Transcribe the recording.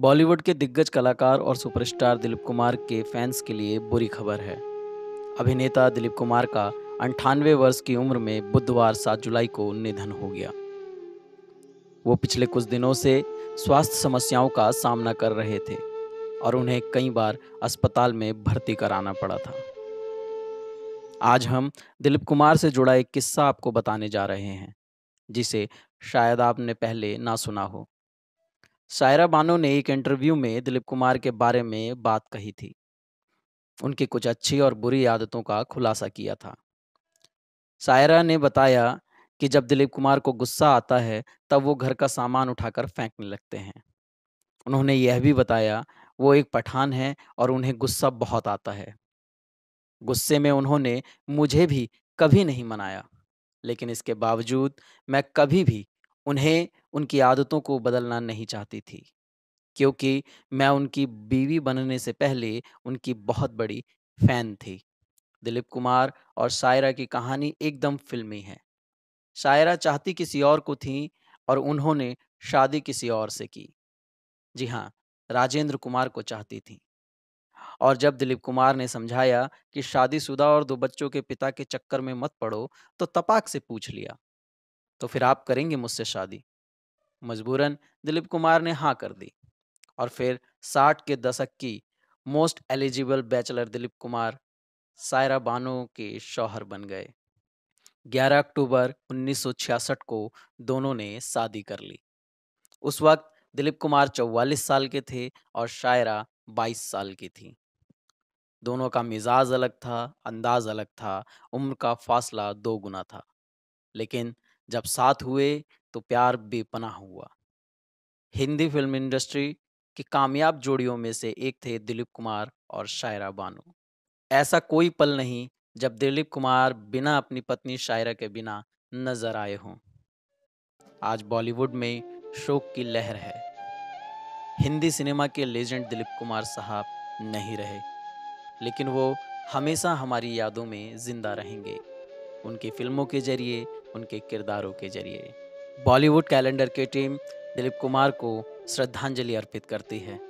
बॉलीवुड के दिग्गज कलाकार और सुपरस्टार दिलीप कुमार के फैंस के लिए बुरी खबर है अभिनेता दिलीप कुमार का अंठानवे वर्ष की उम्र में बुधवार 7 जुलाई को निधन हो गया वो पिछले कुछ दिनों से स्वास्थ्य समस्याओं का सामना कर रहे थे और उन्हें कई बार अस्पताल में भर्ती कराना पड़ा था आज हम दिलीप कुमार से जुड़ा एक किस्सा आपको बताने जा रहे हैं जिसे शायद आपने पहले ना सुना हो सायरा बानो ने एक इंटरव्यू में दिलीप कुमार के बारे में बात कही थी उनकी कुछ अच्छी और बुरी आदतों का खुलासा किया था सायरा ने बताया कि जब दिलीप कुमार को गुस्सा आता है तब वो घर का सामान उठाकर फेंकने लगते हैं उन्होंने यह भी बताया वो एक पठान है और उन्हें गुस्सा बहुत आता है गुस्से में उन्होंने मुझे भी कभी नहीं मनाया लेकिन इसके बावजूद मैं कभी भी उन्हें उनकी आदतों को बदलना नहीं चाहती थी, क्योंकि मैं उनकी बीवी बनने से पहले उनकी बहुत बड़ी फ़ैन थी। दिलीप कुमार और शायरा की कहानी एकदम फ़िल्मी है। शायरा चाहती किसी और को थी और उन्होंने शादी किसी और से की। जी हाँ, राजेंद्र कुमार को चाहती थी और जब दिलीप कुमार ने समझाया कि शादीशुदा और दो बच्चों के पिता के चक्कर में मत पड़ो, तो तपाक से पूछ लिया। तो फिर आप करेंगे मुझसे शादी मजबूरन दिलीप कुमार ने हाँ कर दी और फिर साठ के दशक की most eligible bachelor Dilip Kumar Saira Banu के शौहर बन गए 11 अक्टूबर 1966 को दोनों ने शादी कर ली उस वक्त दिलीप कुमार 44 साल के थे और शायरा 22 साल की थी दोनों का मिजाज अलग था अंदाज अलग था उम्र का फासला दो गुना था लेकिन जब साथ हुए तो प्यार बेपना हुआ हिंदी फिल्म इंडस्ट्री की कामयाब जोड़ियों में से एक थे दिलीप कुमार और शायरा बानो ऐसा कोई पल नहीं जब दिलीप कुमार बिना अपनी पत्नी शायरा के बिना नजर आए हों आज बॉलीवुड में शोक की लहर है हिंदी सिनेमा के लेजेंड दिलीप कुमार साहब नहीं रहे लेकिन वो हमेशा हमारी यादों में जिंदा रहेंगे उनकी फिल्मों के जरिए उनके किरदारों के जरिए बॉलीवुड कैलेंडर की टीम दिलीप कुमार को श्रद्धांजलि अर्पित करती है